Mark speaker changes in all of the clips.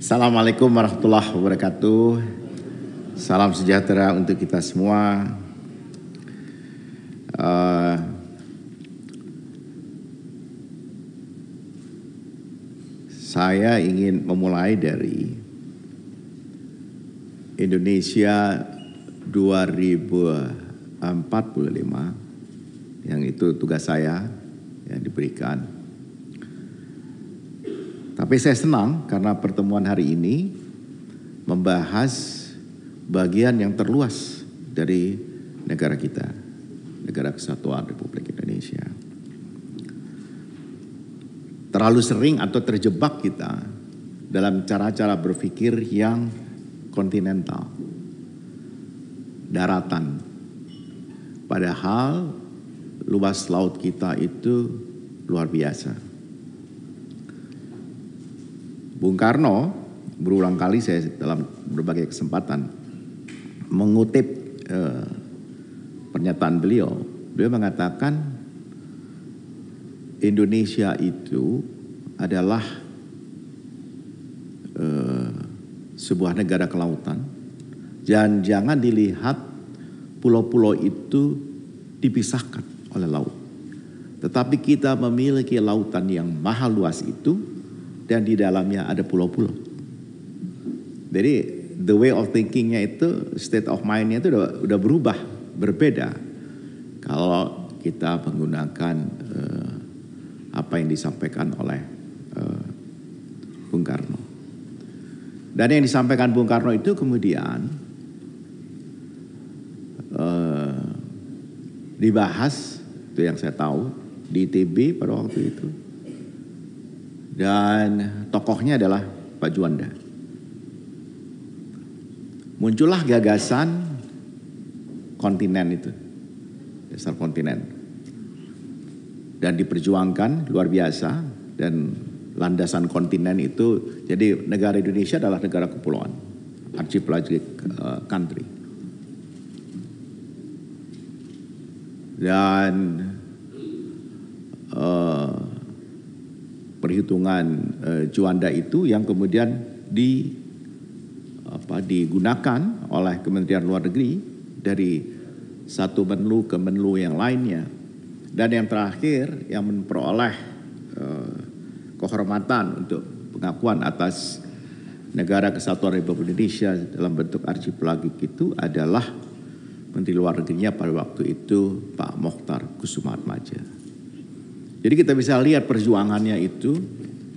Speaker 1: Assalamualaikum warahmatullahi wabarakatuh. Salam sejahtera untuk kita semua. Uh, saya ingin memulai dari Indonesia 2045 yang itu tugas saya yang diberikan tapi saya senang karena pertemuan hari ini membahas bagian yang terluas dari negara kita, negara kesatuan Republik Indonesia. Terlalu sering atau terjebak kita dalam cara-cara berpikir yang kontinental, daratan. Padahal luas laut kita itu luar biasa Bung Karno berulang kali saya dalam berbagai kesempatan mengutip eh, pernyataan beliau. Beliau mengatakan Indonesia itu adalah eh, sebuah negara kelautan dan jangan dilihat pulau-pulau itu dipisahkan oleh laut. Tetapi kita memiliki lautan yang maha luas itu dan di dalamnya ada pulau-pulau. Jadi the way of thinkingnya itu, state of mindnya itu udah, udah berubah, berbeda. Kalau kita menggunakan uh, apa yang disampaikan oleh uh, Bung Karno. Dan yang disampaikan Bung Karno itu kemudian uh, dibahas, itu yang saya tahu, di ITB pada waktu itu dan tokohnya adalah Pak Juanda. Muncullah gagasan kontinen itu, dasar kontinen. Dan diperjuangkan luar biasa dan landasan kontinen itu jadi negara Indonesia adalah negara kepulauan, archipelagic eh, country. Dan uh, perhitungan eh, Juanda itu yang kemudian di apa digunakan oleh Kementerian Luar Negeri dari satu menlu ke menlu yang lainnya. Dan yang terakhir yang memperoleh uh, kehormatan untuk pengakuan atas negara kesatuan Republik Indonesia dalam bentuk archipelagic itu adalah Menteri Luar Negerinya pada waktu itu Pak Mokhtar Kusumat Maja. Jadi kita bisa lihat perjuangannya itu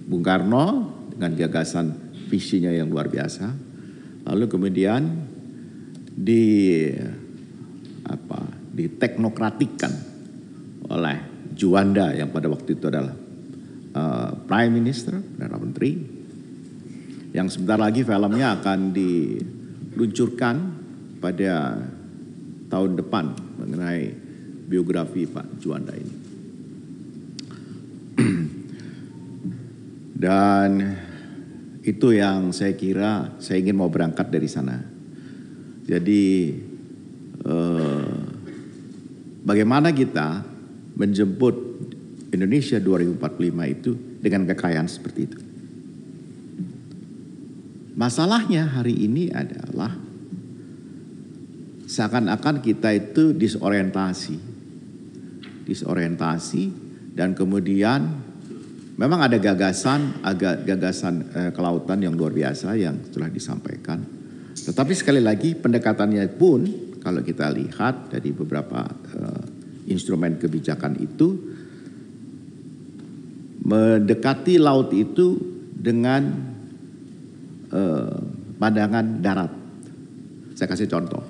Speaker 1: Bung Karno dengan gagasan visinya yang luar biasa. Lalu kemudian di apa? diteknokratikan oleh Juanda yang pada waktu itu adalah uh, Prime Minister, dan Menteri. Yang sebentar lagi filmnya akan diluncurkan pada tahun depan mengenai biografi Pak Juanda ini. Dan itu yang saya kira saya ingin mau berangkat dari sana. Jadi eh, bagaimana kita menjemput Indonesia 2045 itu dengan kekayaan seperti itu. Masalahnya hari ini adalah seakan-akan kita itu disorientasi. Disorientasi dan kemudian Memang ada gagasan, agak gagasan eh, kelautan yang luar biasa yang telah disampaikan. Tetapi sekali lagi pendekatannya pun kalau kita lihat dari beberapa eh, instrumen kebijakan itu mendekati laut itu dengan eh, pandangan darat. Saya kasih contoh.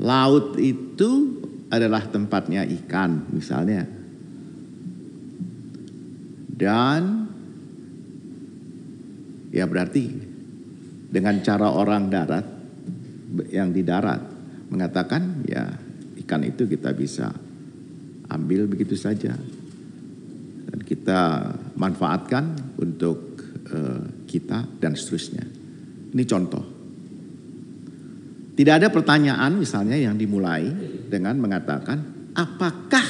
Speaker 1: Laut itu adalah tempatnya ikan misalnya dan ya berarti dengan cara orang darat yang di darat mengatakan ya ikan itu kita bisa ambil begitu saja dan kita manfaatkan untuk uh, kita dan seterusnya. Ini contoh. Tidak ada pertanyaan misalnya yang dimulai dengan mengatakan apakah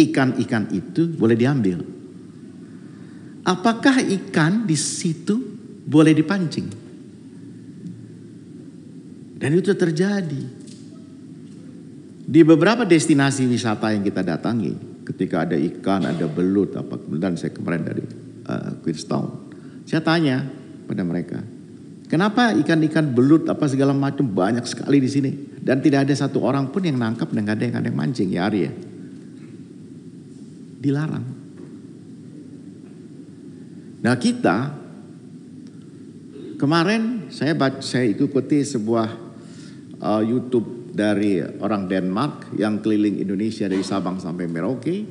Speaker 1: ikan-ikan itu boleh diambil? Apakah ikan di situ boleh dipancing? Dan itu terjadi. Di beberapa destinasi wisata yang kita datangi, ketika ada ikan, ada belut, apa kemudian saya kemarin dari uh, Queenstown, saya tanya pada mereka, kenapa ikan-ikan belut apa segala macam banyak sekali di sini dan tidak ada satu orang pun yang nangkap dan gak ada yang ada yang mancing ya Arya? Dilarang. Nah kita kemarin saya baca, saya ikuti sebuah uh, YouTube dari orang Denmark yang keliling Indonesia dari Sabang sampai Merauke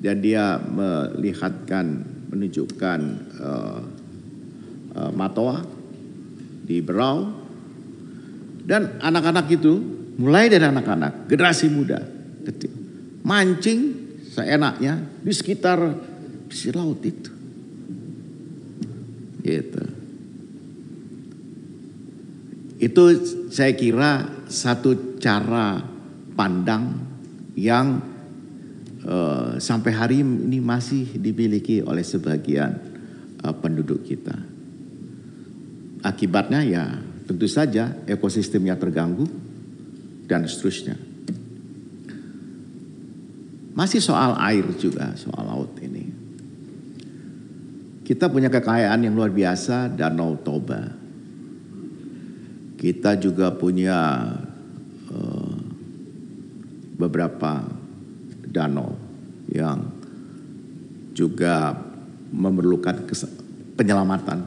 Speaker 1: dan dia melihatkan menunjukkan uh, uh, Matoa di Berau dan anak-anak itu mulai dari anak-anak generasi muda mancing seenaknya di sekitar pesisir laut itu Gitu. Itu saya kira satu cara pandang yang uh, sampai hari ini masih dimiliki oleh sebagian uh, penduduk kita. Akibatnya ya tentu saja ekosistemnya terganggu dan seterusnya. Masih soal air juga, soal kita punya kekayaan yang luar biasa, Danau Toba. Kita juga punya uh, beberapa danau yang juga memerlukan penyelamatan.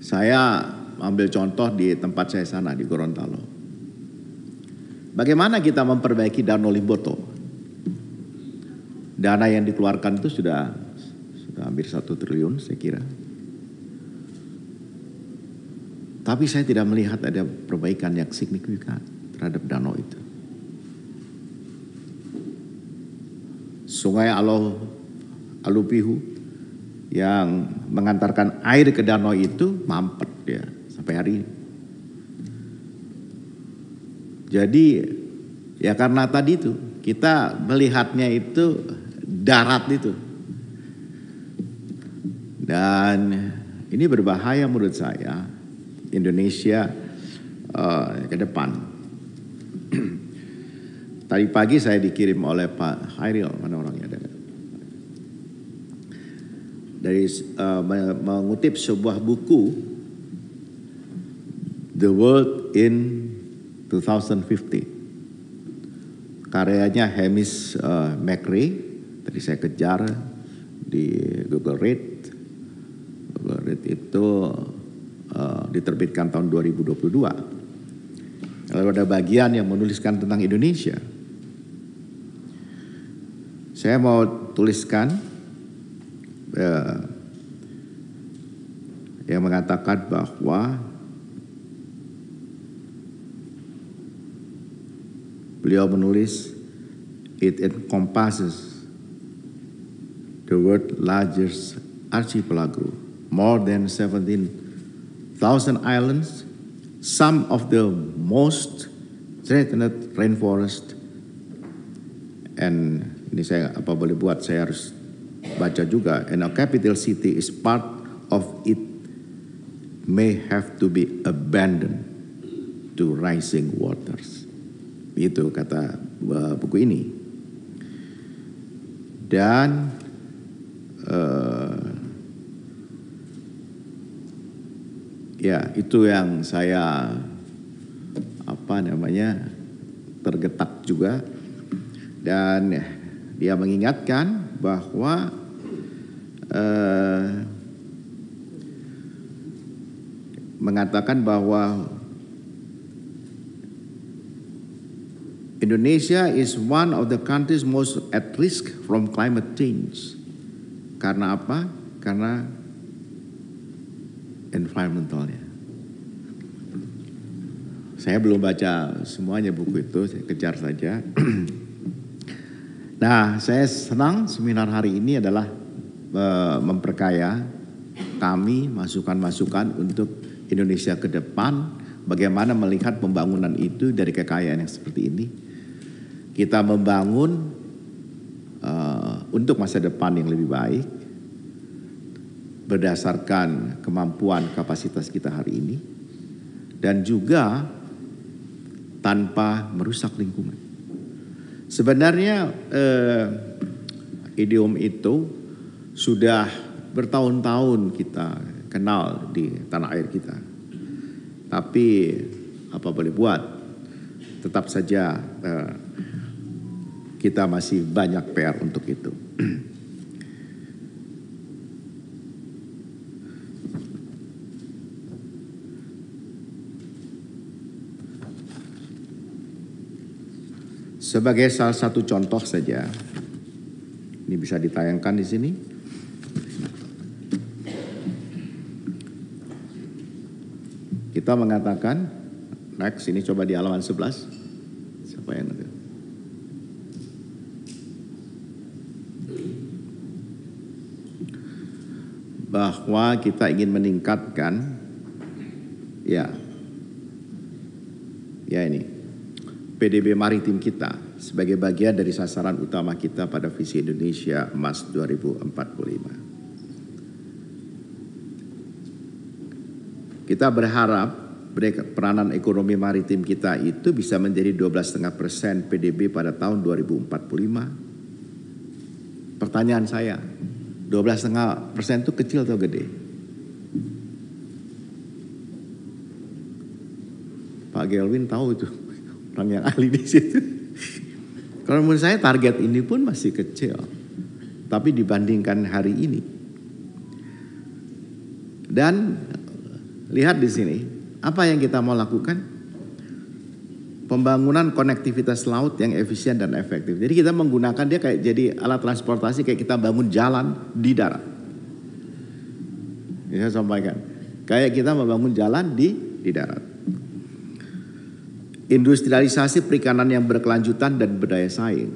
Speaker 1: Saya ambil contoh di tempat saya sana di Gorontalo. Bagaimana kita memperbaiki Danau Limboto? dana yang dikeluarkan itu sudah sudah hampir satu triliun saya kira. Tapi saya tidak melihat ada perbaikan yang signifikan terhadap danau itu. Sungai Aloh Alupihu yang mengantarkan air ke danau itu mampet ya sampai hari ini. Jadi ya karena tadi itu kita melihatnya itu darat itu. Dan ini berbahaya menurut saya Indonesia uh, ke depan. Tadi pagi saya dikirim oleh Pak Hairil, mana orangnya ada? Dari uh, mengutip sebuah buku The World in 2050 karyanya Hemis uh, eh, McRae jadi saya kejar di Google Read. Google Read itu uh, diterbitkan tahun 2022. Kalau ada bagian yang menuliskan tentang Indonesia. Saya mau tuliskan uh, yang mengatakan bahwa beliau menulis it encompasses the world's largest archipelago, more than 17,000 islands, some of the most threatened rainforest. And ini saya apa boleh buat, saya harus baca juga. And a capital city is part of it may have to be abandoned to rising waters. Itu kata eh, buku ini. Dan uh, ya itu yang saya apa namanya tergetak juga dan ya, dia mengingatkan bahwa uh, mengatakan bahwa Indonesia is one of the countries most at risk from climate change. Karena apa? Karena environmentalnya. Saya belum baca semuanya buku itu, saya kejar saja. nah, saya senang seminar hari ini adalah e, memperkaya kami masukan-masukan untuk Indonesia ke depan, bagaimana melihat pembangunan itu dari kekayaan yang seperti ini. Kita membangun untuk masa depan yang lebih baik berdasarkan kemampuan kapasitas kita hari ini dan juga tanpa merusak lingkungan. Sebenarnya eh, idiom itu sudah bertahun-tahun kita kenal di tanah air kita. Tapi apa boleh buat, tetap saja eh, kita masih banyak PR untuk itu. Sebagai salah satu contoh saja, ini bisa ditayangkan di sini. Kita mengatakan, next ini coba di halaman 11. bahwa kita ingin meningkatkan ya ya ini PDB maritim kita sebagai bagian dari sasaran utama kita pada visi Indonesia Emas 2045. Kita berharap peranan ekonomi maritim kita itu bisa menjadi 12,5 persen PDB pada tahun 2045. Pertanyaan saya, 12,5 persen itu kecil atau gede? Pak Gelwin tahu itu orang yang ahli di situ. Kalau menurut saya target ini pun masih kecil, tapi dibandingkan hari ini. Dan lihat di sini, apa yang kita mau lakukan? pembangunan konektivitas laut yang efisien dan efektif. Jadi kita menggunakan dia kayak jadi alat transportasi kayak kita bangun jalan di darat. Ini saya sampaikan. Kayak kita membangun jalan di di darat. Industrialisasi perikanan yang berkelanjutan dan berdaya saing.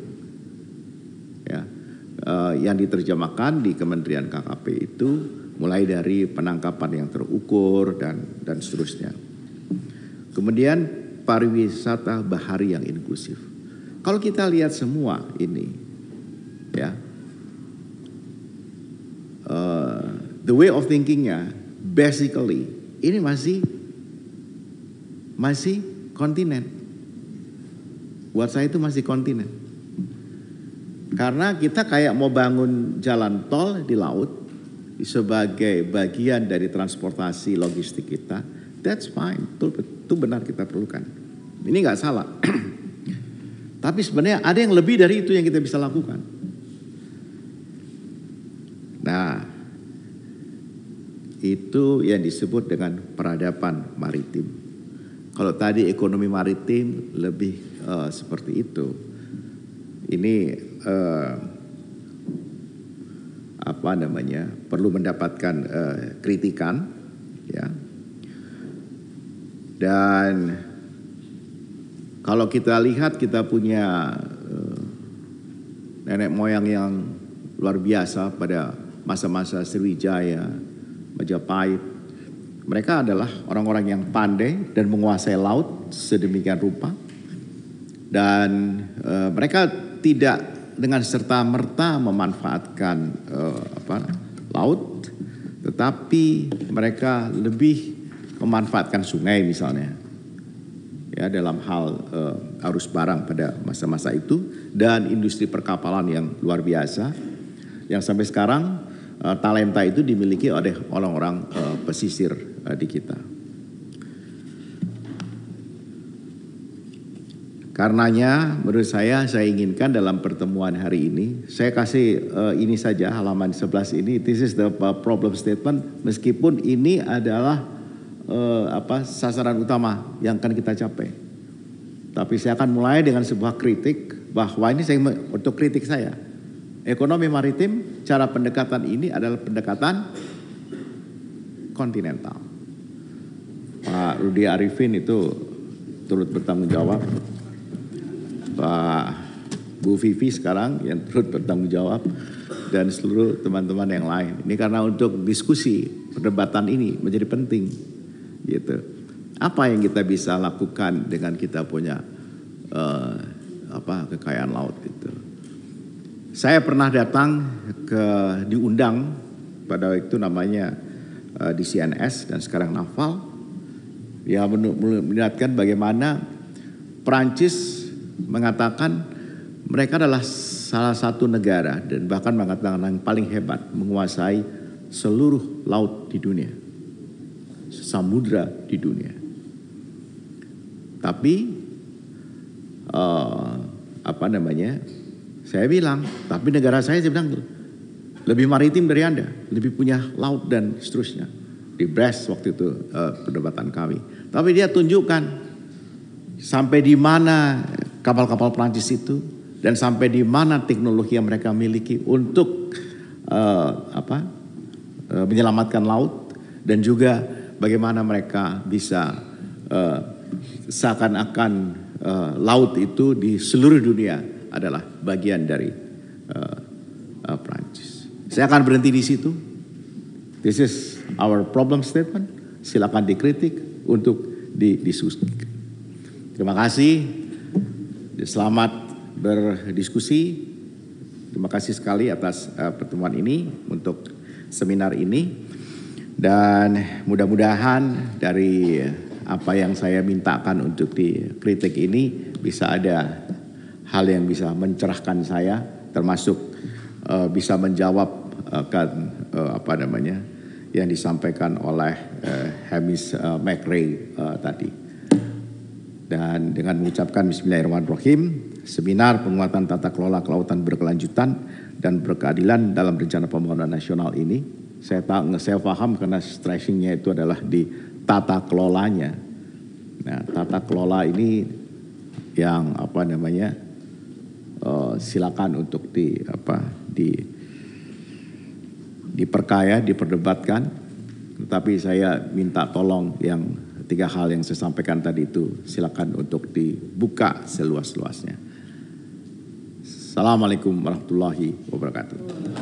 Speaker 1: Ya. Eh, yang diterjemahkan di Kementerian KKP itu mulai dari penangkapan yang terukur dan dan seterusnya. Kemudian pariwisata bahari yang inklusif. Kalau kita lihat semua ini, ya, uh, the way of thinkingnya, basically ini masih masih kontinen. Buat saya itu masih kontinen. Karena kita kayak mau bangun jalan tol di laut sebagai bagian dari transportasi logistik kita That's fine, itu, itu benar kita perlukan. Ini nggak salah. Tapi sebenarnya ada yang lebih dari itu yang kita bisa lakukan. Nah, itu yang disebut dengan peradaban maritim. Kalau tadi ekonomi maritim lebih uh, seperti itu. Ini uh, apa namanya? perlu mendapatkan uh, kritikan ya dan kalau kita lihat kita punya eh, nenek moyang yang luar biasa pada masa-masa Sriwijaya, Majapahit. Mereka adalah orang-orang yang pandai dan menguasai laut sedemikian rupa. Dan e, mereka tidak dengan serta-merta memanfaatkan e, apa, laut, tetapi mereka lebih memanfaatkan sungai misalnya ya dalam hal uh, arus barang pada masa-masa itu dan industri perkapalan yang luar biasa yang sampai sekarang uh, talenta itu dimiliki oleh orang-orang uh, pesisir uh, di kita. Karenanya menurut saya saya inginkan dalam pertemuan hari ini saya kasih uh, ini saja halaman 11 ini this is the problem statement meskipun ini adalah eh, apa sasaran utama yang akan kita capai. Tapi saya akan mulai dengan sebuah kritik bahwa ini saya untuk kritik saya. Ekonomi maritim cara pendekatan ini adalah pendekatan kontinental. Pak Rudi Arifin itu turut bertanggung jawab. Pak Bu Vivi sekarang yang turut bertanggung jawab dan seluruh teman-teman yang lain. Ini karena untuk diskusi perdebatan ini menjadi penting gitu apa yang kita bisa lakukan dengan kita punya uh, apa kekayaan laut itu saya pernah datang ke diundang pada waktu itu namanya uh, di CNS dan sekarang Naval ya melihatkan bagaimana Prancis mengatakan mereka adalah salah satu negara dan bahkan mengatakan yang paling hebat menguasai seluruh laut di dunia samudra di dunia. Tapi uh, apa namanya? Saya bilang, tapi negara saya saya bilang lebih maritim dari Anda, lebih punya laut dan seterusnya. Di Brest waktu itu uh, perdebatan kami. Tapi dia tunjukkan sampai di mana kapal-kapal Prancis itu dan sampai di mana teknologi yang mereka miliki untuk uh, apa? Uh, menyelamatkan laut dan juga bagaimana mereka bisa uh, seakan-akan uh, laut itu di seluruh dunia adalah bagian dari uh, eh, uh, Prancis. Saya akan berhenti di situ. This is our problem statement. Silakan dikritik untuk didiskusikan. Terima kasih. Selamat berdiskusi. Terima kasih sekali atas uh, pertemuan ini untuk seminar ini. Dan mudah-mudahan dari apa yang saya mintakan untuk dikritik ini bisa ada hal yang bisa mencerahkan saya termasuk uh, bisa menjawab akan eh, uh, eh, apa namanya yang disampaikan oleh uh, Hamis uh, McRae uh, tadi. Dan dengan mengucapkan Bismillahirrahmanirrahim, seminar penguatan tata kelola kelautan berkelanjutan dan berkeadilan dalam rencana pembangunan nasional ini saya tahu, saya paham karena stressingnya itu adalah di tata kelolanya. Nah, tata kelola ini yang apa namanya uh, silakan untuk di apa di diperkaya, diperdebatkan. Tetapi saya minta tolong yang tiga hal yang saya sampaikan tadi itu silakan untuk dibuka seluas-luasnya. Assalamualaikum warahmatullahi wabarakatuh.